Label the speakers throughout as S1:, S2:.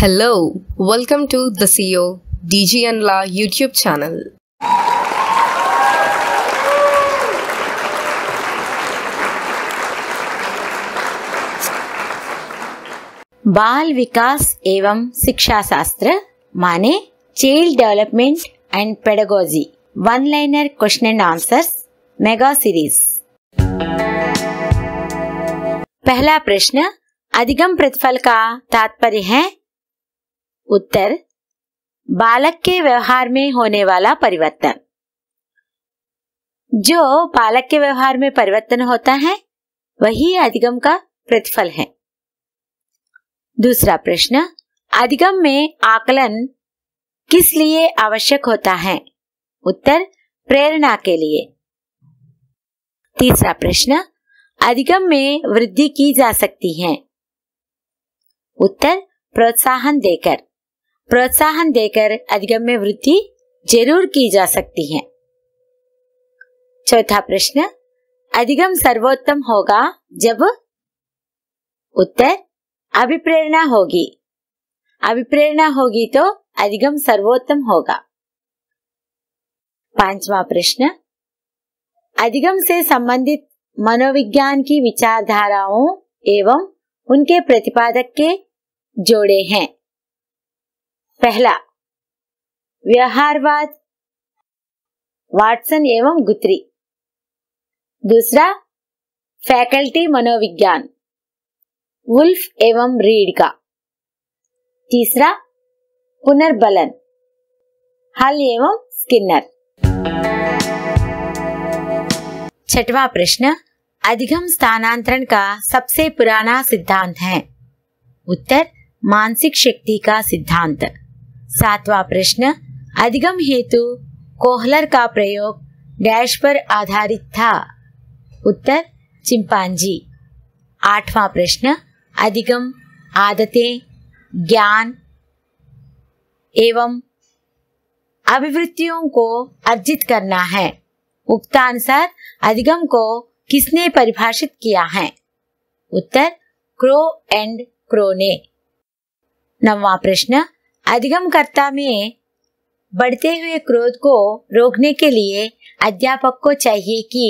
S1: Hello welcome to the CEO डीजी अनला YouTube channel बाल विकास एवं शिक्षा शास्त्र माने child development and pedagogy one liner question and answers mega series पहला प्रश्न अधिगम प्रतिफल का तात्पर्य है उत्तर बालक के व्यवहार में होने वाला परिवर्तन जो बालक के व्यवहार में परिवर्तन होता है वही अधिगम का प्रतिफल है दूसरा प्रश्न अधिगम में आकलन किस लिए आवश्यक होता है उत्तर प्रेरणा के लिए तीसरा प्रश्न अधिगम में वृद्धि की जा सकती है उत्तर प्रोत्साहन देकर प्रोत्साहन देकर अधिगम में वृद्धि जरूर की जा सकती है चौथा प्रश्न अधिगम सर्वोत्तम होगा जब उत्तर अभिप्रेरणा होगी अभिप्रेरणा होगी तो अधिगम सर्वोत्तम होगा पांचवा प्रश्न अधिगम से संबंधित मनोविज्ञान की विचारधाराओं एवं उनके प्रतिपादक के जोड़े हैं पहला व्यवहारवाद वाटसन एवं गुत्री दूसरा फैकल्टी मनोविज्ञान वुल्फ एवं रीड का तीसरा पुनर्बलन हल एवं स्किनर छठवा प्रश्न अधिगम स्थानांतरण का सबसे पुराना सिद्धांत है उत्तर मानसिक शक्ति का सिद्धांत सातवां प्रश्न अधिगम हेतु कोहलर का प्रयोग डैश पर आधारित था उत्तर चिंपांजी आठवां प्रश्न अधिगम आदतें ज्ञान एवं अभिवृत्तियों को अर्जित करना है उक्तानुसार अधिगम को किसने परिभाषित किया है उत्तर क्रो एंड क्रो ने नवा प्रश्न अधिगम अधिगमकर्ता में बढ़ते हुए क्रोध को रोकने के लिए अध्यापक को चाहिए कि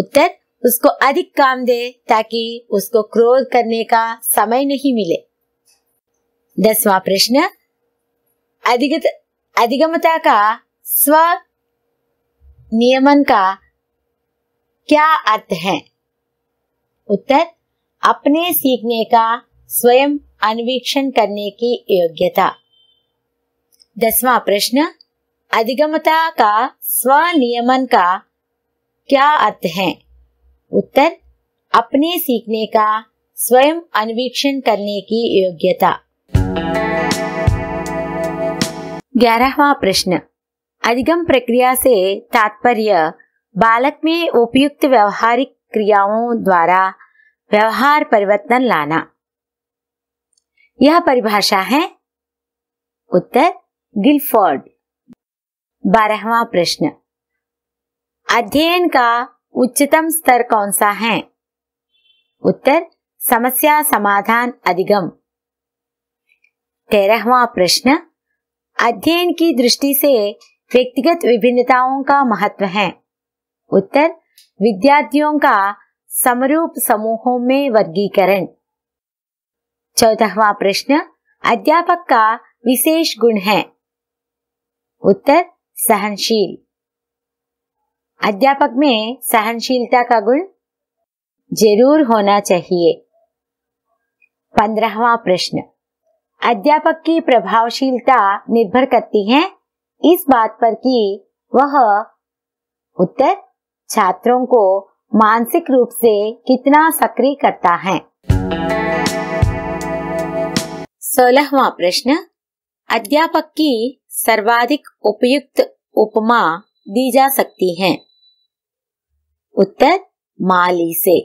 S1: उत्तर उसको अधिक काम दे ताकि उसको क्रोध करने का समय नहीं मिले दसवा प्रश्न अधिगत अधिगमता का स्व नियमन का क्या अर्थ है उत्तर अपने सीखने का स्वयं अन्वीक्षण करने की योग्यता दसवा प्रश्न अधिगमता का स्वनियमन का क्या अर्थ है उत्तर अपने सीखने का स्वयं अन्वीक्षण करने की योग्यता ग्यारहवा प्रश्न अधिगम प्रक्रिया से तात्पर्य बालक में उपयुक्त व्यवहारिक क्रियाओं द्वारा व्यवहार परिवर्तन लाना यह परिभाषा है उत्तर गिलफोर्ड बारहवा प्रश्न अध्ययन का उच्चतम स्तर कौन सा है उत्तर समस्या समाधान अधिगम तेरहवा प्रश्न अध्ययन की दृष्टि से व्यक्तिगत विभिन्नताओं का महत्व है उत्तर विद्यार्थियों का समरूप समूहों में वर्गीकरण चौदहवा प्रश्न अध्यापक का विशेष गुण है उत्तर सहनशील अध्यापक में सहनशीलता का गुण जरूर होना चाहिए पंद्रहवा प्रश्न अध्यापक की प्रभावशीलता निर्भर करती है इस बात पर कि वह उत्तर छात्रों को मानसिक रूप से कितना सक्रिय करता है सोलहवा प्रश्न अध्यापक की सर्वाधिक उपयुक्त उपमा दी जा सकती है उत्तर माली से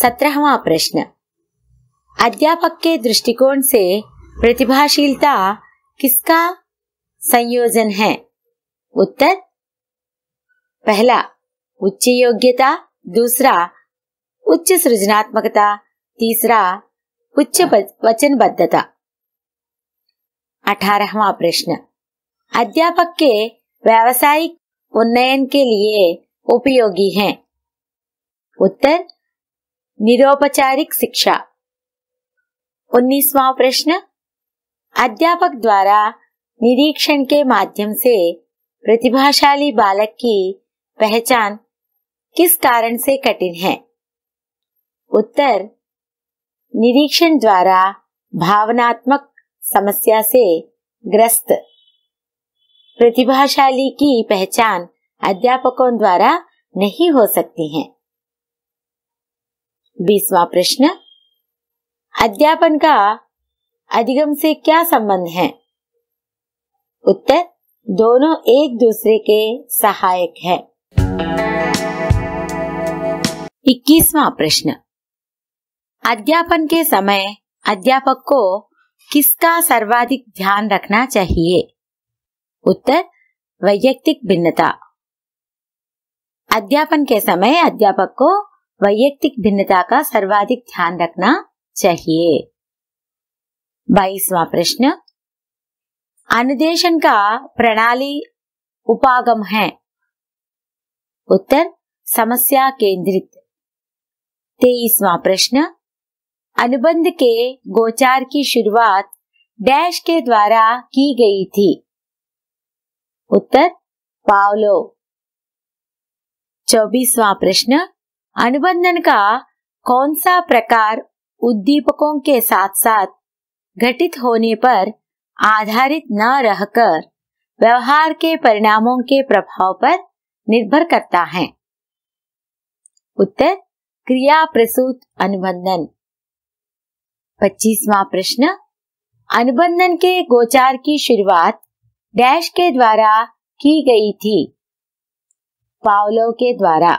S1: सत्रहवा प्रश्न अध्यापक के दृष्टिकोण से प्रतिभाशीलता किसका संयोजन है उत्तर पहला उच्च योग्यता दूसरा उच्च सृजनात्मकता तीसरा उच्च वचनबद्धता अठारहवा प्रश्न अध्यापक के व्यावसायिक उन्नयन के लिए उपयोगी हैं उत्तर निरोपचारिक शिक्षा उन्नीसवा प्रश्न अध्यापक द्वारा निरीक्षण के माध्यम से प्रतिभाशाली बालक की पहचान किस कारण से कठिन है उत्तर निरीक्षण द्वारा भावनात्मक समस्या से ग्रस्त प्रतिभाशाली की पहचान अध्यापकों द्वारा नहीं हो सकती है बीसवा प्रश्न अध्यापन का अधिगम से क्या संबंध है उत्तर दोनों एक दूसरे के सहायक है इक्कीसवा प्रश्न अध्यापन के समय अध्यापक को किसका सर्वाधिक ध्यान रखना चाहिए उत्तर वैयक्तिक भिन्नता अध्यापन के समय अध्यापक को वैयक्तिक भिन्नता का सर्वाधिक ध्यान रखना चाहिए बाईसवा प्रश्न अनुदेशन का प्रणाली उपागम है उत्तर समस्या केंद्रित तेईसवा प्रश्न अनुबंध के गोचार की शुरुआत डैश के द्वारा की गई थी उत्तर पावलो चौबीसवा प्रश्न अनुबंधन का कौन सा प्रकार उद्दीपकों के साथ साथ घटित होने पर आधारित न रहकर व्यवहार के परिणामों के प्रभाव पर निर्भर करता है उत्तर क्रिया प्रसूत अनुबंधन पच्चीसवा प्रश्न अनुबंधन के गोचार की शुरुआत डैश के द्वारा की गई थी पावलो के द्वारा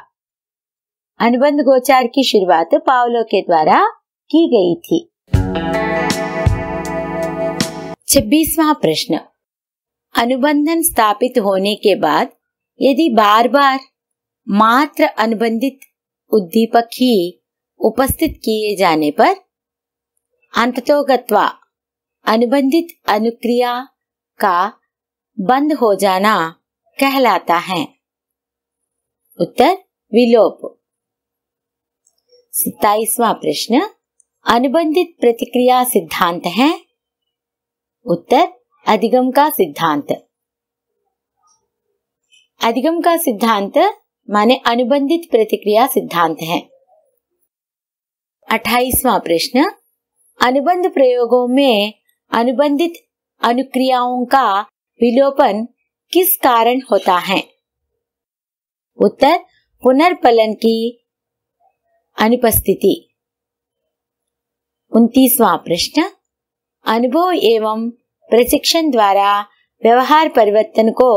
S1: अनुबंध गोचार की शुरुआत पावलो के द्वारा की गई थी छब्बीसवा प्रश्न अनुबंधन स्थापित होने के बाद यदि बार बार मात्र अनुबंधित उद्दीपक ही उपस्थित किए जाने पर अंततो गत्वा अनुबंधित अनुक्रिया का बंद हो जाना कहलाता है उत्तर विलोप सत्ताईसवा प्रश्न अनुबंधित प्रतिक्रिया सिद्धांत है उत्तर अधिगम का सिद्धांत अधिगम का सिद्धांत माने अनुबंधित प्रतिक्रिया सिद्धांत है अट्ठाईसवा प्रश्न अनुबंध प्रयोगों में अनुबंधित अनुक्रियाओं का विलोपन किस कारण होता है उत्तर पुनर्पलन की अनुपस्थिति उनतीसवा प्रश्न अनुभव एवं प्रशिक्षण द्वारा व्यवहार परिवर्तन को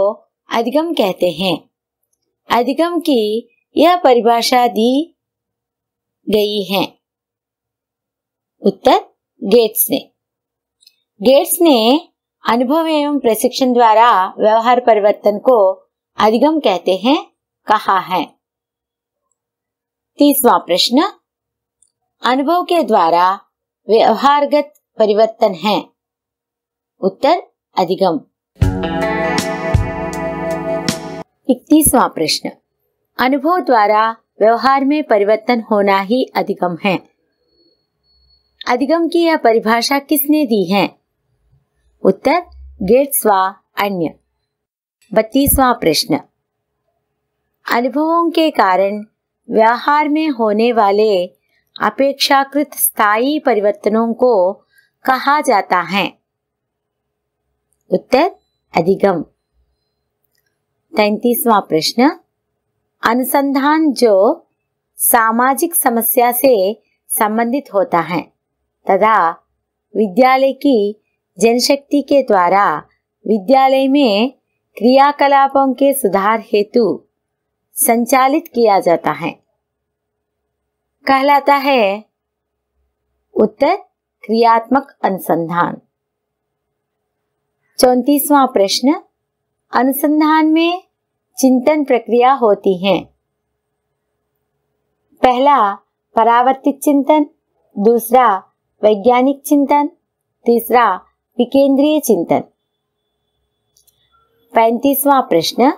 S1: अधिगम कहते हैं अधिगम की यह परिभाषा दी गई है उत्तर गेट्स ने गेट्स ने अनुभव एवं प्रशिक्षण द्वारा व्यवहार परिवर्तन को अधिगम कहते हैं कहा है तीसवा प्रश्न अनुभव के द्वारा व्यवहारगत परिवर्तन है उत्तर अधिगम इकतीसवा प्रश्न अनुभव द्वारा व्यवहार में परिवर्तन होना ही अधिगम है अधिगम की यह परिभाषा किसने दी है उत्तर गेट्स व अन्य बत्तीसवा प्रश्न अनुभवों के कारण व्यवहार में होने वाले अपेक्षाकृत स्थायी परिवर्तनों को कहा जाता है उत्तर अधिगम तैतीसवा प्रश्न अनुसंधान जो सामाजिक समस्या से संबंधित होता है तथा विद्यालय की जनशक्ति के द्वारा विद्यालय में क्रियाकलापों के सुधार हेतु संचालित किया जाता है कहलाता है उत्तर क्रियात्मक अनुसंधान चौतीसवा प्रश्न अनुसंधान में चिंतन प्रक्रिया होती है पहला परावर्तित चिंतन दूसरा वैज्ञानिक चिंतन तीसरा विकेंद्रीय चिंतन पैंतीसवा प्रश्न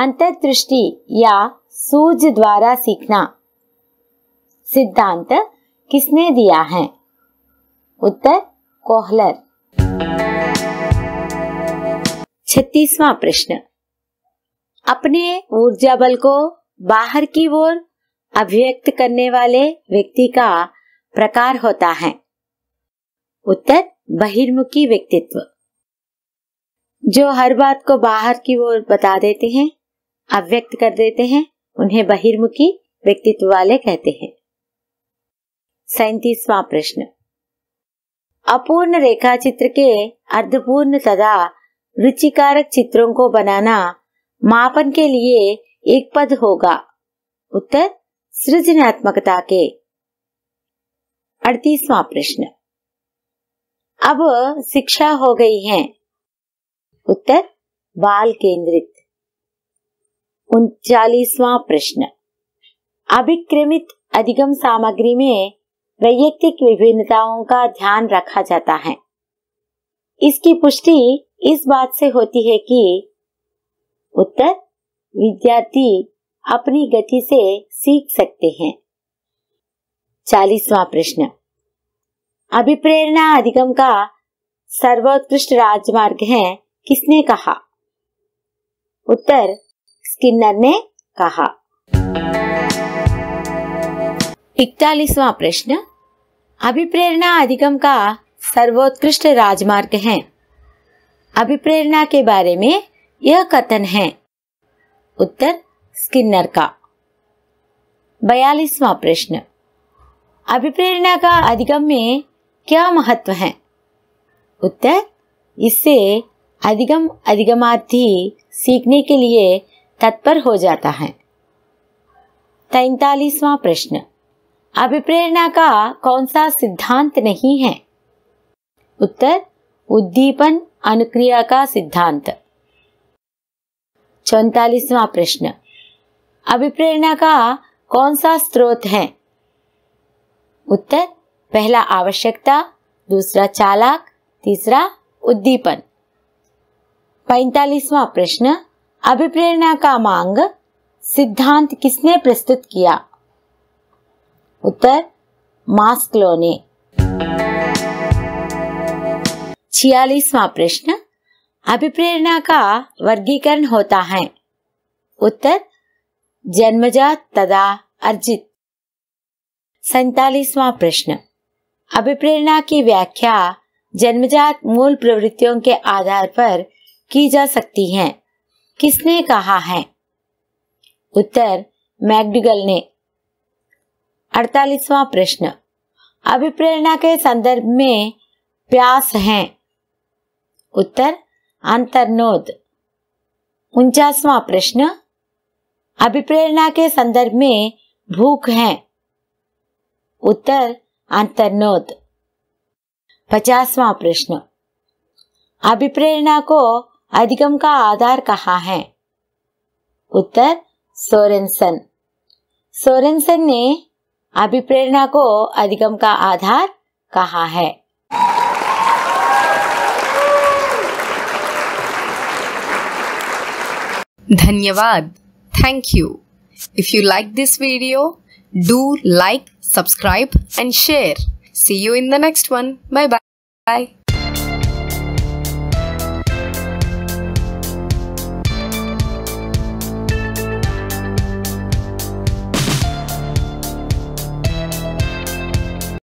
S1: अंतर्दृष्टि या सूझ द्वारा सीखना सिद्धांत किसने दिया है उत्तर कोहलर छत्तीसवा प्रश्न अपने ऊर्जा बल को बाहर की ओर अभिव्यक्त करने वाले व्यक्ति का प्रकार होता है उत्तर बहिर्मुखी व्यक्तित्व जो हर बात को बाहर की ओर बता देते हैं अव्यक्त कर देते हैं उन्हें बहिर्मुखी व्यक्तित्व वाले कहते हैं सैतीसवा प्रश्न अपूर्ण रेखा चित्र के अर्धपूर्ण तथा रुचिकारक चित्रों को बनाना मापन के लिए एक पद होगा उत्तर सृजनात्मकता के अड़तीसवा प्रश्न अब शिक्षा हो गई है उत्तर बाल केंद्रित उनचालीसवा प्रश्न अभिक्रमित अधिगम सामग्री में वैयक्तिक विभिन्नताओं का ध्यान रखा जाता है इसकी पुष्टि इस बात से होती है कि उत्तर विद्यार्थी अपनी गति से सीख सकते हैं चालीसवा प्रश्न अभिप्रेरणा अधिगम का सर्वोत्कृष्ट राजमार्ग है किसने कहा उत्तर स्किन्नर ने कहा इकतालीसवा प्रश्न अभिप्रेरणा अधिगम का सर्वोत्कृष्ट राजमार्ग है अभिप्रेरणा के बारे में यह कथन है उत्तर स्किन्नर का बयालीसवा प्रश्न अभिप्रेरणा का अधिगम में क्या महत्व है उत्तर इससे अधिगम अधिगमार्थी सीखने के लिए तत्पर हो जाता है तैतालीसवा प्रश्न अभिप्रेरणा का कौन सा सिद्धांत नहीं है उत्तर उद्दीपन अनुक्रिया का सिद्धांत चौतालीसवा प्रश्न अभिप्रेरणा का कौन सा स्रोत है उत्तर पहला आवश्यकता दूसरा चालाक तीसरा उद्दीपन पैतालीसवा प्रश्न अभिप्रेरणा का मांग सिद्धांत किसने प्रस्तुत किया उत्तर मास्कलो ने छियालीसवा प्रश्न अभिप्रेरणा का वर्गीकरण होता है उत्तर जन्मजात तदा अर्जित सैतालीसवा प्रश्न अभिप्रेरणा की व्याख्या जन्मजात मूल प्रवृत्तियों के आधार पर की जा सकती है किसने कहा है उत्तर मैगडिगल ने अड़तालीसवा प्रश्न अभिप्रेरणा के संदर्भ में प्यास है उत्तर अंतर्नोद उनचासवा प्रश्न अभिप्रेरणा के संदर्भ में भूख है उत्तर अंतर्नोद पचासवा प्रश्न अभिप्रेरणा को अधिगम का आधार कहा है उत्तर सोरेन्सन सोरेन्सन ने अभिप्रेरणा को अधिगम का आधार कहा है धन्यवाद thank you if you like this video Do like, subscribe and share. See you in the next one. Bye bye.